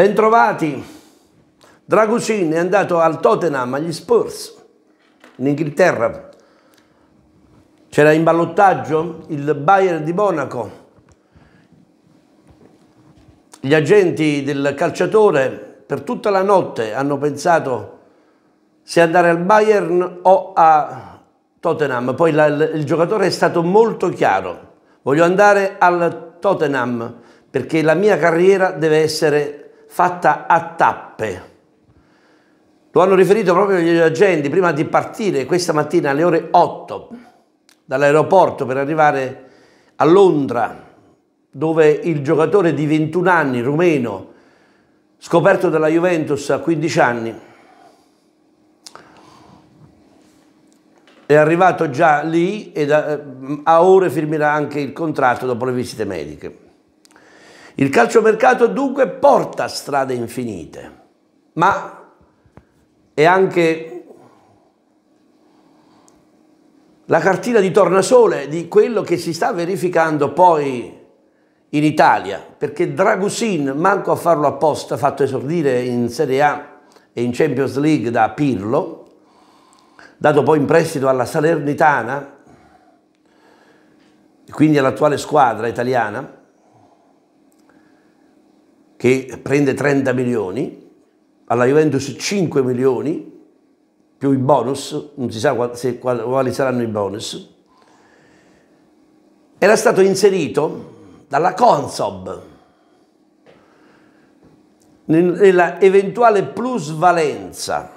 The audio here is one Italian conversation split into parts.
Bentrovati. Dragucin è andato al Tottenham, agli Spurs, in Inghilterra. C'era in ballottaggio il Bayern di Monaco. Gli agenti del calciatore per tutta la notte hanno pensato se andare al Bayern o a Tottenham. Poi la, il giocatore è stato molto chiaro. Voglio andare al Tottenham perché la mia carriera deve essere fatta a tappe. Lo hanno riferito proprio gli agenti prima di partire questa mattina alle ore 8 dall'aeroporto per arrivare a Londra, dove il giocatore di 21 anni, rumeno, scoperto dalla Juventus a 15 anni, è arrivato già lì e eh, a ore firmerà anche il contratto dopo le visite mediche. Il calciomercato dunque porta strade infinite, ma è anche la cartina di tornasole di quello che si sta verificando poi in Italia, perché Dragusin, manco a farlo apposta, fatto esordire in Serie A e in Champions League da Pirlo, dato poi in prestito alla Salernitana, e quindi all'attuale squadra italiana, che prende 30 milioni, alla Juventus 5 milioni, più i bonus, non si sa quali saranno i bonus, era stato inserito dalla Consob nella eventuale plusvalenza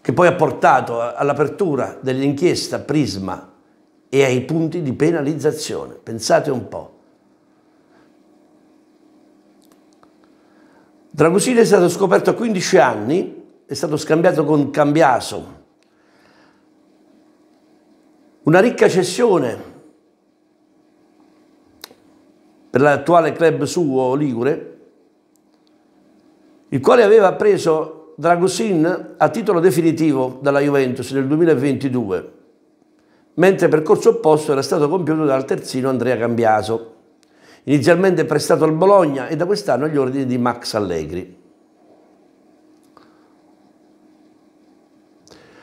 che poi ha portato all'apertura dell'inchiesta Prisma e ai punti di penalizzazione. Pensate un po'. Dragosino è stato scoperto a 15 anni, è stato scambiato con Cambiaso. Una ricca cessione per l'attuale club suo Ligure, il quale aveva preso Dragosin a titolo definitivo dalla Juventus nel 2022, mentre il percorso opposto era stato compiuto dal terzino Andrea Cambiaso inizialmente prestato al Bologna e da quest'anno agli ordini di Max Allegri.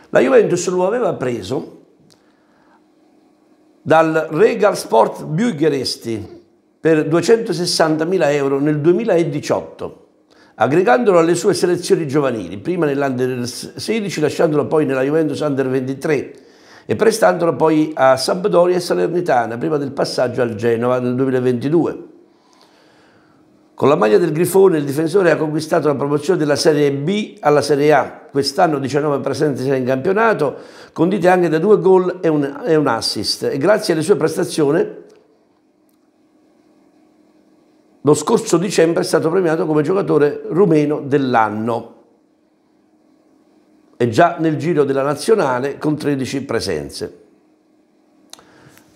La Juventus lo aveva preso dal Regal Sport Bucharesti per 260.000 euro nel 2018 aggregandolo alle sue selezioni giovanili, prima nell'Under 16 lasciandolo poi nella Juventus Under 23 e prestandolo poi a Sampdoria e Salernitana prima del passaggio al Genova nel 2022. Con la maglia del Grifone il difensore ha conquistato la promozione dalla Serie B alla Serie A, quest'anno 19 presenze in campionato, condite anche da due gol e un, e un assist. E grazie alle sue prestazioni lo scorso dicembre è stato premiato come giocatore rumeno dell'anno e già nel giro della nazionale con 13 presenze.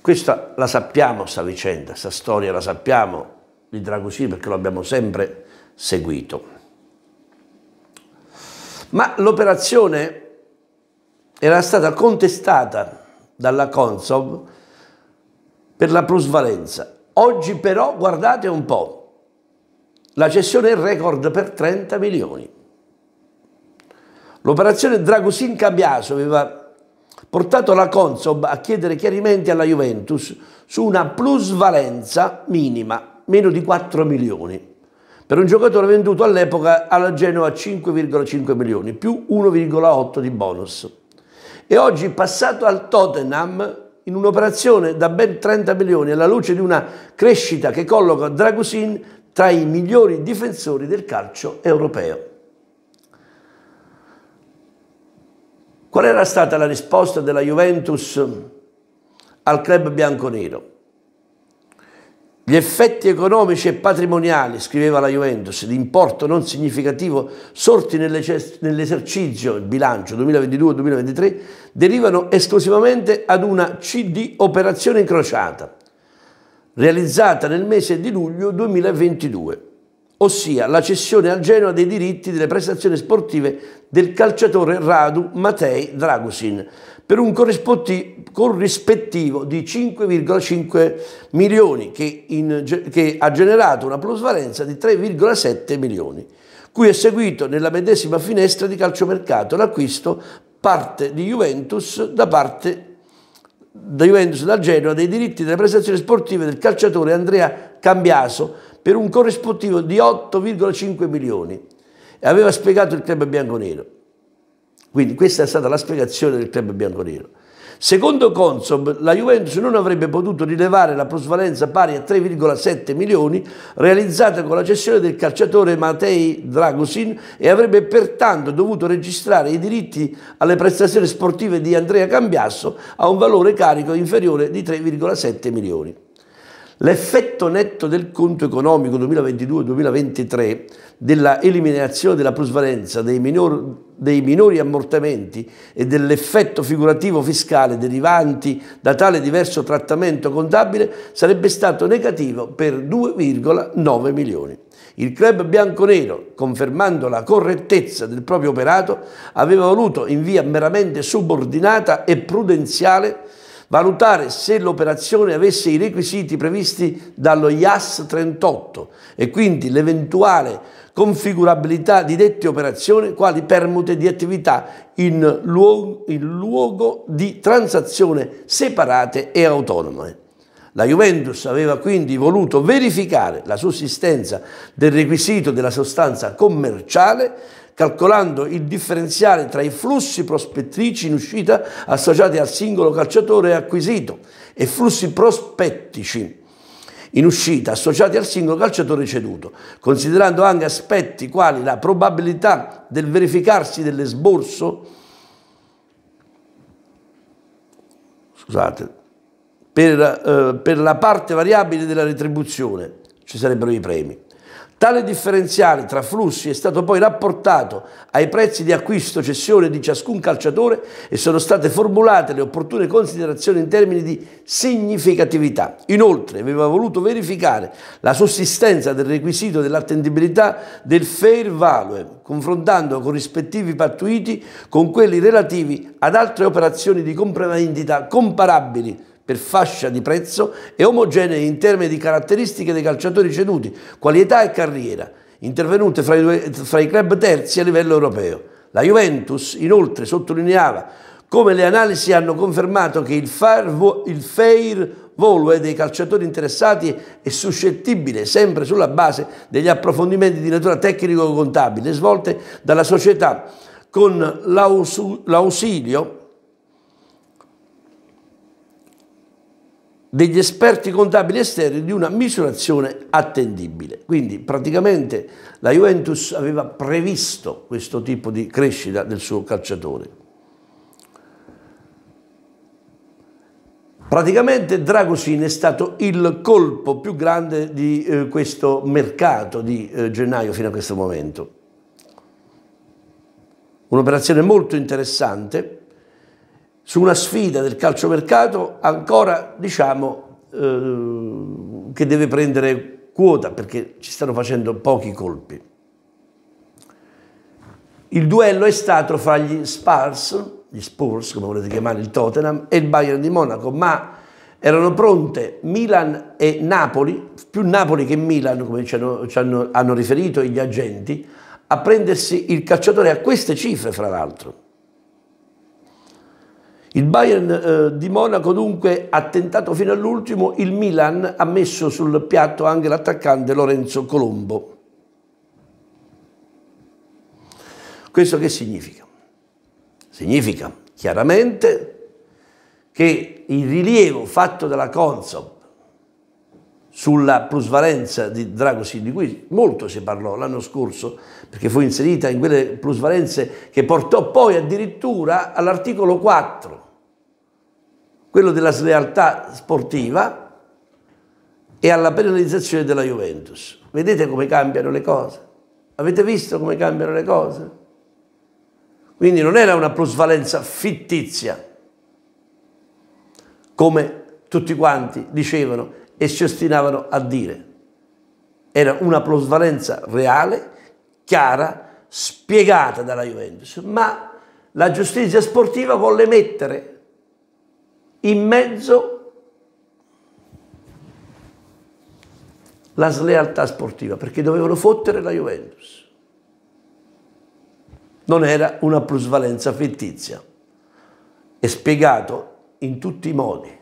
Questa la sappiamo, sta vicenda, questa storia la sappiamo di Dragosì perché lo abbiamo sempre seguito. Ma l'operazione era stata contestata dalla Consob per la plusvalenza. Oggi però, guardate un po', la cessione è record per 30 milioni. L'operazione Dragusin-Cambiaso aveva portato la Consob a chiedere chiarimenti alla Juventus su una plusvalenza minima, meno di 4 milioni, per un giocatore venduto all'epoca alla Genoa 5,5 milioni, più 1,8 di bonus. E oggi passato al Tottenham in un'operazione da ben 30 milioni alla luce di una crescita che colloca Dragusin tra i migliori difensori del calcio europeo. Qual era stata la risposta della Juventus al club bianconero? Gli effetti economici e patrimoniali, scriveva la Juventus, di importo non significativo sorti nell'esercizio nell bilancio 2022-2023 derivano esclusivamente ad una CD operazione incrociata realizzata nel mese di luglio 2022 ossia la cessione al Genoa dei diritti delle prestazioni sportive del calciatore Radu Matei Dragusin per un corrispettivo di 5,5 milioni che, in, che ha generato una plusvalenza di 3,7 milioni, cui è seguito nella medesima finestra di calciomercato l'acquisto parte di Juventus da parte da Juventus da Genoa dei diritti delle prestazioni sportive del calciatore Andrea Cambiaso per un corrispettivo di 8,5 milioni e aveva spiegato il club bianconero. Quindi questa è stata la spiegazione del club bianconero. Secondo Consob, la Juventus non avrebbe potuto rilevare la plusvalenza pari a 3,7 milioni realizzata con la cessione del calciatore Matei Dragosin e avrebbe pertanto dovuto registrare i diritti alle prestazioni sportive di Andrea Cambiasso a un valore carico inferiore di 3,7 milioni. L'effetto netto del conto economico 2022-2023 della eliminazione della plusvalenza dei, minor, dei minori ammortamenti e dell'effetto figurativo fiscale derivanti da tale diverso trattamento contabile sarebbe stato negativo per 2,9 milioni. Il club bianconero, confermando la correttezza del proprio operato, aveva voluto in via meramente subordinata e prudenziale valutare se l'operazione avesse i requisiti previsti dallo IAS 38 e quindi l'eventuale configurabilità di dette operazioni quali permute di attività in luogo, in luogo di transazione separate e autonome. La Juventus aveva quindi voluto verificare la sussistenza del requisito della sostanza commerciale calcolando il differenziale tra i flussi prospettrici in uscita associati al singolo calciatore acquisito e flussi prospettici in uscita associati al singolo calciatore ceduto, considerando anche aspetti quali la probabilità del verificarsi dell'esborso, scusate, per, eh, per la parte variabile della retribuzione, ci sarebbero i premi. Tale differenziale tra flussi è stato poi rapportato ai prezzi di acquisto cessione di ciascun calciatore e sono state formulate le opportune considerazioni in termini di significatività. Inoltre aveva voluto verificare la sussistenza del requisito dell'attendibilità del fair value, confrontando corrispettivi pattuiti con quelli relativi ad altre operazioni di compravendita comparabili per fascia di prezzo e omogenee in termini di caratteristiche dei calciatori ceduti, qualità e carriera, intervenute fra i, due, fra i club terzi a livello europeo. La Juventus inoltre sottolineava come le analisi hanno confermato che il fair, il fair value eh, dei calciatori interessati è suscettibile sempre sulla base degli approfondimenti di natura tecnico-contabile svolte dalla società con l'ausilio degli esperti contabili esterni di una misurazione attendibile. Quindi praticamente la Juventus aveva previsto questo tipo di crescita del suo calciatore. Praticamente Dragosin è stato il colpo più grande di eh, questo mercato di eh, gennaio fino a questo momento. Un'operazione molto interessante su una sfida del calciomercato ancora diciamo eh, che deve prendere quota perché ci stanno facendo pochi colpi. Il duello è stato fra gli Spurs, gli Spurs come volete chiamare il Tottenham e il Bayern di Monaco, ma erano pronte Milan e Napoli, più Napoli che Milan come ci hanno, ci hanno, hanno riferito gli agenti, a prendersi il calciatore a queste cifre fra l'altro il Bayern eh, di Monaco dunque ha tentato fino all'ultimo, il Milan ha messo sul piatto anche l'attaccante Lorenzo Colombo. Questo che significa? Significa chiaramente che il rilievo fatto dalla Consob sulla plusvalenza di Dragosin, di cui molto si parlò l'anno scorso, perché fu inserita in quelle plusvalenze che portò poi addirittura all'articolo 4, quello della slealtà sportiva e alla penalizzazione della Juventus. Vedete come cambiano le cose? Avete visto come cambiano le cose? Quindi non era una plusvalenza fittizia, come tutti quanti dicevano e si ostinavano a dire. Era una plusvalenza reale, chiara, spiegata dalla Juventus, ma la giustizia sportiva volle mettere in mezzo la slealtà sportiva, perché dovevano fottere la Juventus. Non era una plusvalenza fittizia. È spiegato in tutti i modi.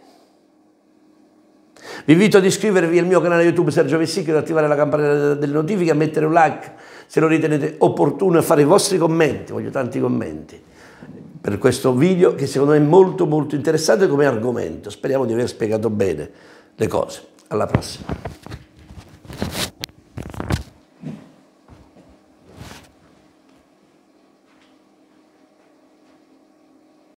Vi invito ad iscrivervi al mio canale YouTube Sergio Vessicchio, ad attivare la campanella delle notifiche, a mettere un like se lo ritenete opportuno e fare i vostri commenti, voglio tanti commenti, per questo video che secondo me è molto molto interessante come argomento. Speriamo di aver spiegato bene le cose. Alla prossima.